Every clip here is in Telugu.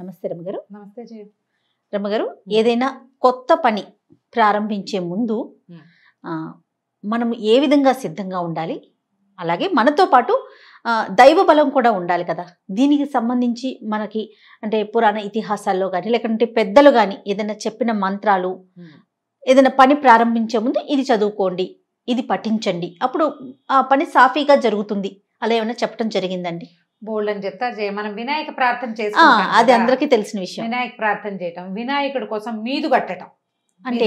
నమస్తే రమ్మగారు నమస్తే రమ్మగారు ఏదైనా కొత్త పని ప్రారంభించే ముందు మనం ఏ విధంగా సిద్ధంగా ఉండాలి అలాగే మనతో పాటు దైవ బలం కూడా ఉండాలి కదా దీనికి సంబంధించి మనకి అంటే పురాణ ఇతిహాసాల్లో కానీ లేకుంటే పెద్దలు కానీ ఏదైనా చెప్పిన మంత్రాలు ఏదైనా పని ప్రారంభించే ముందు ఇది చదువుకోండి ఇది పఠించండి అప్పుడు ఆ పని సాఫీగా జరుగుతుంది అలా ఏమైనా చెప్పడం జరిగిందండి బోల్డ్ అని చెప్తా చేయ మనం వినాయక ప్రార్థన చేసుకుంటాం అది అందరికి తెలిసిన విషయం వినాయక ప్రార్థన చేయటం వినాయకుడి కోసం మీదు కట్టడం అంటే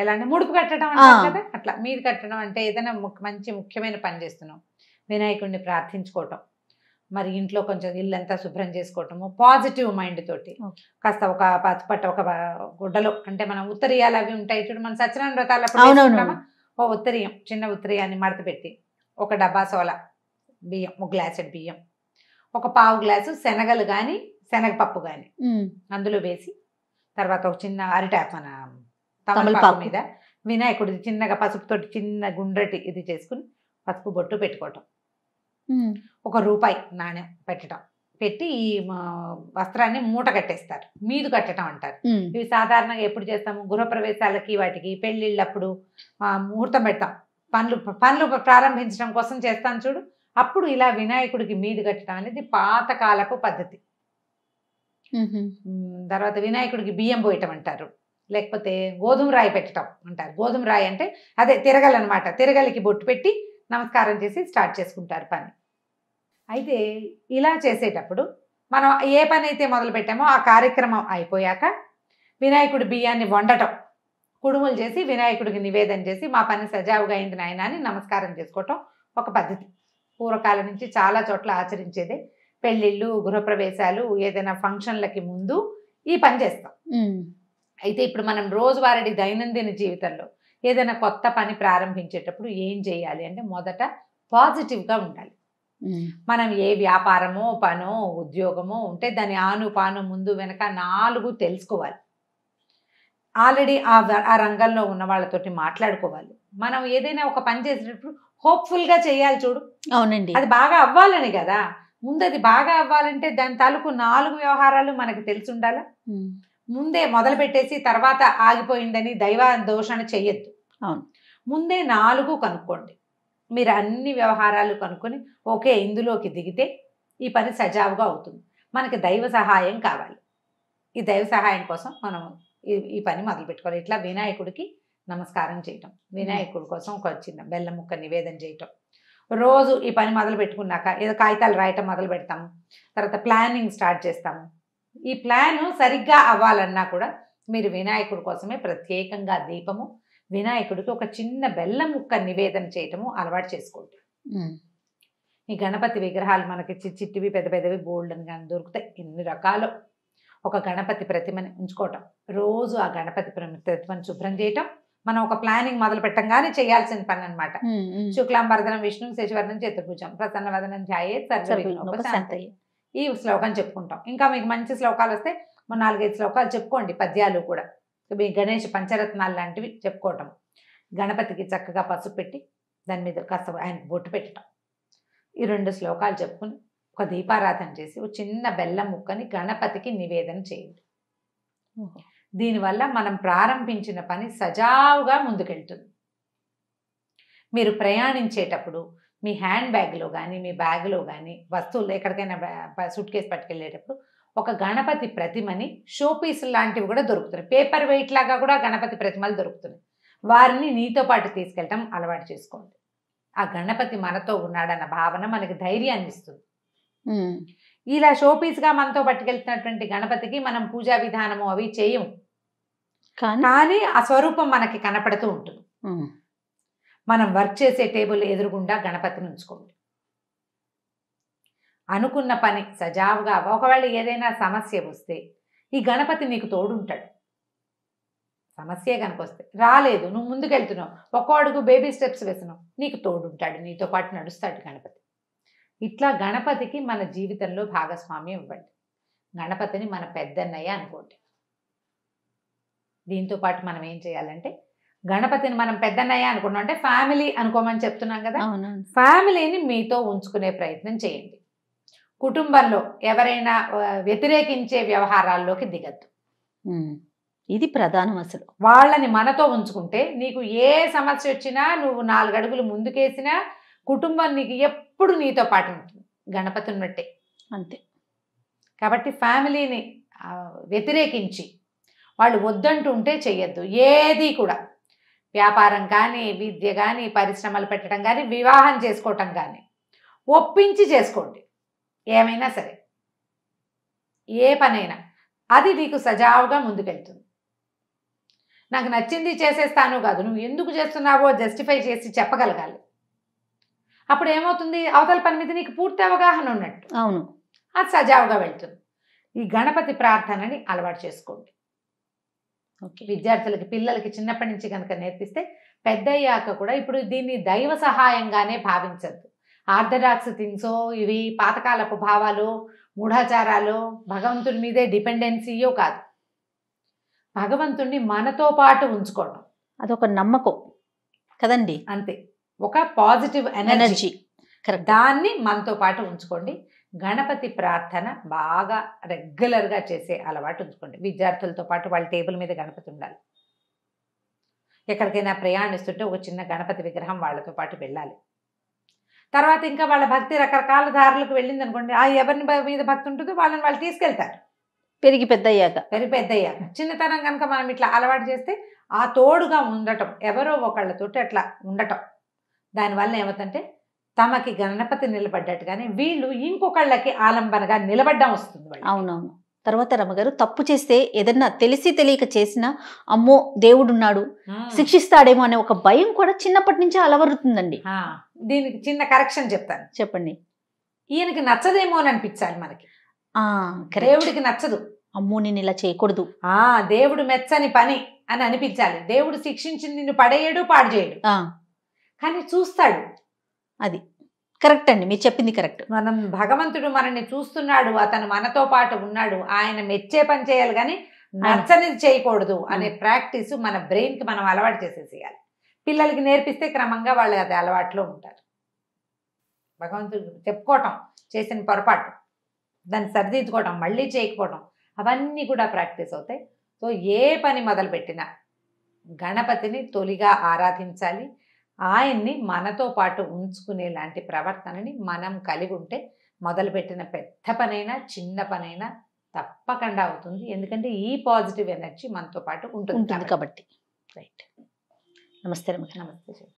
ఎలా అంటే ముడుపు కట్టడం అంటే అట్లా మీది కట్టడం అంటే ఏదైనా మంచి ముఖ్యమైన పని చేస్తున్నాం వినాయకుడిని ప్రార్థించుకోవటం మరి ఇంట్లో కొంచెం ఇల్లంతా శుభ్రం చేసుకోవటము పాజిటివ్ మైండ్ తోటి కాస్త ఒక పట్ట ఒక గుడ్డలో అంటే మనం ఉత్తరీయాలు అవి ఉంటాయి చూడు మనం సత్యనారాయణ వ్రతాలు ఓ ఉత్తరీయం చిన్న ఉత్తరీయాన్ని మడత పెట్టి ఒక డబ్బా సోలా బియ్యం ఒక గ్లాసెడ్ బియ్యం ఒక పావు గ్లాసు శనగలు కానీ శనగపప్పు కానీ అందులో వేసి తర్వాత ఒక చిన్న అరిటాప్ మన తమలపాకు మీద వినాయకుడిది చిన్నగా పసుపుతో చిన్న గుండ్రటి ఇది చేసుకుని పసుపు బొట్టు పెట్టుకోవటం ఒక రూపాయి నాణ్యం పెట్టడం పెట్టి ఈ వస్త్రాన్ని మూట కట్టేస్తారు మీదు కట్టడం అంటారు ఇవి సాధారణంగా ఎప్పుడు చేస్తాము గృహప్రవేశాలకి వాటికి పెళ్ళిళ్ళప్పుడు ముహూర్తం పెడతాం పనులు పనులు ప్రారంభించడం కోసం చేస్తాం చూడు అప్పుడు ఇలా వినాయకుడికి మీది కట్టడం అనేది పాతకాలపు పద్ధతి తర్వాత వినాయకుడికి బియ్యం పోయటం అంటారు లేకపోతే గోధుమ రాయి పెట్టడం అంటారు గోధుమ రాయి అంటే అదే తిరగలనమాట తిరగలికి బొట్టు పెట్టి నమస్కారం చేసి స్టార్ట్ చేసుకుంటారు పని అయితే ఇలా చేసేటప్పుడు మనం ఏ పని అయితే మొదలు పెట్టామో ఆ కార్యక్రమం అయిపోయాక వినాయకుడి బియ్యాన్ని వండటం కుడుములు చేసి వినాయకుడికి నివేదన చేసి మా పని సజావుగా అయింది నాయనాన్ని అని నమస్కారం చేసుకోవటం ఒక పద్ధతి పూర్వకాలం నుంచి చాలా చోట్ల ఆచరించేదే పెళ్ళిళ్ళు గృహప్రవేశాలు ఏదైనా ఫంక్షన్లకి ముందు ఈ పని చేస్తాం అయితే ఇప్పుడు మనం రోజువారీ దైనందిన జీవితంలో ఏదైనా కొత్త పని ప్రారంభించేటప్పుడు ఏం చేయాలి అంటే మొదట పాజిటివ్గా ఉండాలి మనం ఏ వ్యాపారమో పనో ఉద్యోగమో ఉంటే దాని ఆను పాను ముందు వెనక నాలుగు తెలుసుకోవాలి ఆల్రెడీ ఆ రంగంలో ఉన్న వాళ్ళతోటి మాట్లాడుకోవాలి మనం ఏదైనా ఒక పని చేసేటప్పుడు హోప్ఫుల్గా చేయాలి చూడు అవునండి అది బాగా అవ్వాలని కదా ముందు అది బాగా అవ్వాలంటే దాని తాలూకు నాలుగు వ్యవహారాలు మనకు తెలిసి ఉండాలా ముందే మొదలు పెట్టేసి తర్వాత ఆగిపోయిందని దైవ దోషణ చెయ్యొద్దు అవును ముందే నాలుగు కనుక్కోండి మీరు అన్ని వ్యవహారాలు కనుక్కొని ఓకే ఇందులోకి దిగితే ఈ పని సజావుగా అవుతుంది మనకి దైవ సహాయం కావాలి ఈ దైవ సహాయం కోసం మనం ఈ పని మొదలు పెట్టుకోవాలి ఇట్లా వినాయకుడికి నమస్కారం చేయటం వినాయకుడి కోసం ఒక చిన్న బెల్ల ముక్క నివేదన చేయటం రోజు ఈ పని మొదలు పెట్టుకున్నాక ఏదో కాగితాలు రాయటం మొదలు పెడతాము తర్వాత ప్లానింగ్ స్టార్ట్ చేస్తాము ఈ ప్లాన్ సరిగ్గా అవ్వాలన్నా కూడా మీరు వినాయకుడి కోసమే ప్రత్యేకంగా దీపము వినాయకుడికి ఒక చిన్న బెల్లం ముక్క నివేదన చేయటము అలవాటు చేసుకుంటారు ఈ గణపతి విగ్రహాలు మనకి చిట్టివి పెద్ద పెద్దవి బోల్డ్ అని కానీ దొరుకుతాయి ఎన్ని రకాలు ఒక గణపతి ప్రతిమని ఉంచుకోవటం రోజు ఆ గణపతి ప్రతిమను శుభ్రం చేయటం మనం ఒక ప్లానింగ్ మొదలు పెట్టంగానే చేయాల్సిన పని అనమాట శుక్లాం వరదనం విష్ణు శశివర్ణం చతుర్భుజం ప్రసన్న వదనం ఛాయే ఈ శ్లోకం చెప్పుకుంటాం ఇంకా మీకు మంచి శ్లోకాలు వస్తే మన నాలుగైదు శ్లోకాలు చెప్పుకోండి పద్యాలు కూడా మీ గణేష్ పంచరత్నాలు లాంటివి చెప్పుకోవటం గణపతికి చక్కగా పసుపు పెట్టి దాని మీద కాస్త ఆయన బొట్టు పెట్టడం ఈ రెండు శ్లోకాలు చెప్పుకుని ఒక దీపారాధన చేసి ఒక చిన్న బెల్లం ముక్కని గణపతికి నివేదన చేయండి దీనివల్ల మనం ప్రారంభించిన పని సజావుగా ముందుకెళ్తుంది మీరు ప్రయాణించేటప్పుడు మీ హ్యాండ్ బ్యాగ్లో కానీ మీ బ్యాగ్లో కానీ వస్తువులు ఎక్కడికైనా సూట్ కేసు పట్టుకెళ్ళేటప్పుడు ఒక గణపతి ప్రతిమని షోపీస్ లాంటివి కూడా దొరుకుతున్నాయి పేపర్ వెయిట్ లాగా కూడా గణపతి ప్రతిమలు దొరుకుతున్నాయి వారిని నీతో పాటు తీసుకెళ్ళటం అలవాటు చేసుకోండి ఆ గణపతి మనతో ఉన్నాడన్న భావన మనకి ధైర్యాన్ని ఇస్తుంది ఇలా షోపీస్గా మనతో పట్టుకెళ్తున్నటువంటి గణపతికి మనం పూజా విధానము అవి చేయము కానీ ఆ స్వరూపం మనకి కనపడుతూ ఉంటుంది మనం వర్క్ చేసే టేబుల్ ఎదురుగుండా గణపతిని ఉంచుకోండి అనుకున్న పని సజావుగా ఒకవేళ ఏదైనా సమస్య వస్తే ఈ గణపతి నీకు తోడుంటాడు సమస్యే కనుకొస్తే రాలేదు నువ్వు ముందుకెళ్తున్నావు ఒక్కో అడుగు బేబీ స్టెప్స్ వేసినావు నీకు తోడుంటాడు నీతో పాటు నడుస్తాడు గణపతి ఇట్లా గణపతికి మన జీవితంలో భాగస్వామ్యం ఇవ్వండి గణపతిని మన పెద్దన్నయ్య అనుకోండి దీంతో పాటు మనం ఏం చేయాలంటే గణపతిని మనం పెద్దన్నయ్య అనుకున్నాం అంటే ఫ్యామిలీ అనుకోమని చెప్తున్నాం కదా ఫ్యామిలీని మీతో ఉంచుకునే ప్రయత్నం చేయండి కుటుంబంలో ఎవరైనా వ్యతిరేకించే వ్యవహారాల్లోకి దిగద్దు ఇది ప్రధానం అసలు వాళ్ళని మనతో ఉంచుకుంటే నీకు ఏ సమస్య వచ్చినా నువ్వు నాలుగడుగులు ముందుకేసినా కుటుంబం నీకు ఎప్పుడు నీతో పాటు ఉంటుంది గణపతిని బట్టే అంతే కాబట్టి ఫ్యామిలీని వ్యతిరేకించి వాళ్ళు వద్దంటుంటే చేయొద్దు ఏది కూడా వ్యాపారం కానీ విద్య కానీ పరిశ్రమలు పెట్టడం కానీ వివాహం చేసుకోవటం కానీ ఒప్పించి చేసుకోండి ఏమైనా సరే ఏ పనైనా అది నీకు సజావుగా ముందుకెళ్తుంది నాకు నచ్చింది చేసేస్తాను కాదు నువ్వు ఎందుకు చేస్తున్నావో జస్టిఫై చేసి చెప్పగలగాలి అప్పుడు ఏమవుతుంది అవతల పని మీద నీకు పూర్తి అవగాహన ఉన్నట్టు అవును అది సజావుగా వెళ్తుంది ఈ గణపతి ప్రార్థనని అలవాటు చేసుకోండి విద్యార్థులకి పిల్లలకి చిన్నప్పటి నుంచి కనుక నేర్పిస్తే పెద్ద అయ్యాక కూడా ఇప్పుడు దీన్ని దైవ సహాయంగానే భావించద్దు ఆర్థడాక్స్ థింగ్సో ఇవి పాతకాలపు భావాలు మూఢాచారాలు భగవంతుడి మీదే డిపెండెన్సీయో కాదు భగవంతుణ్ణి మనతో పాటు ఉంచుకోవడం అదొక నమ్మకం కదండి అంతే ఒక పాజిటివ్ ఎనర్జీ దాన్ని మనతో పాటు ఉంచుకోండి గణపతి ప్రార్థన బాగా రెగ్యులర్గా చేసే అలవాటు ఉంచుకోండి విద్యార్థులతో పాటు వాళ్ళ టేబుల్ మీద గణపతి ఉండాలి ఎక్కడికైనా ప్రయాణిస్తుంటే ఒక చిన్న గణపతి విగ్రహం వాళ్ళతో పాటు వెళ్ళాలి తర్వాత ఇంకా వాళ్ళ భక్తి రకరకాల దారులకు వెళ్ళింది అనుకోండి ఆ ఎవరిని మీద భక్తి ఉంటుందో వాళ్ళని వాళ్ళు తీసుకెళ్తారు పెరిగి పెద్దయ్యాక పెరిగి పెద్దయ్యాక చిన్నతనం కనుక మనం ఇట్లా అలవాటు చేస్తే ఆ తోడుగా ఉండటం ఎవరో ఒకళ్ళతోటి అట్లా ఉండటం దానివల్ల ఏమవుతుంటే తమకి గణపతి నిలబడ్డట్టుగానే వీళ్ళు ఇంకొకళ్ళకి ఆలంబనగా నిలబడ్డం వస్తుంది అవునవును తర్వాత రమ్మగారు తప్పు చేస్తే ఏదన్నా తెలిసి తెలియక చేసినా అమ్మో దేవుడున్నాడు శిక్షిస్తాడేమో అనే ఒక భయం కూడా చిన్నప్పటి నుంచి అలవరుతుందండి దీనికి చిన్న కరెక్షన్ చెప్తాను చెప్పండి ఈయనకి నచ్చదేమో అని అనిపించాలి మనకి దేవుడికి నచ్చదు అమ్మో నేను ఇలా చేయకూడదు ఆ దేవుడు మెచ్చని పని అని అనిపించాలి దేవుడు శిక్షించి నిన్ను పడేయడు పాడు చేయడు కానీ చూస్తాడు అది కరెక్ట్ అండి మీరు చెప్పింది కరెక్ట్ మనం భగవంతుడు మనల్ని చూస్తున్నాడు అతను మనతో పాటు ఉన్నాడు ఆయన మెచ్చే పని చేయాలి కానీ నచ్చనిది చేయకూడదు అనే ప్రాక్టీస్ మన బ్రెయిన్కి మనం అలవాటు చేసేసేయాలి పిల్లలకి నేర్పిస్తే క్రమంగా వాళ్ళు అది అలవాటులో ఉంటారు భగవంతుడు చెప్పుకోవటం చేసిన పొరపాటు దాన్ని సరిదిద్దుకోవటం మళ్ళీ చేయకపోవటం అవన్నీ కూడా ప్రాక్టీస్ అవుతాయి సో ఏ పని మొదలుపెట్టినా గణపతిని తొలిగా ఆరాధించాలి ఆయన్ని మనతో పాటు ఉంచుకునే లాంటి ప్రవర్తనని మనం కలిగి ఉంటే మొదలుపెట్టిన పెద్ద పనైనా చిన్న పనైనా తప్పకుండా అవుతుంది ఎందుకంటే ఈ పాజిటివ్ ఎనర్జీ మనతో పాటు ఉంటుంది కాబట్టి రైట్ నమస్తే నమస్తే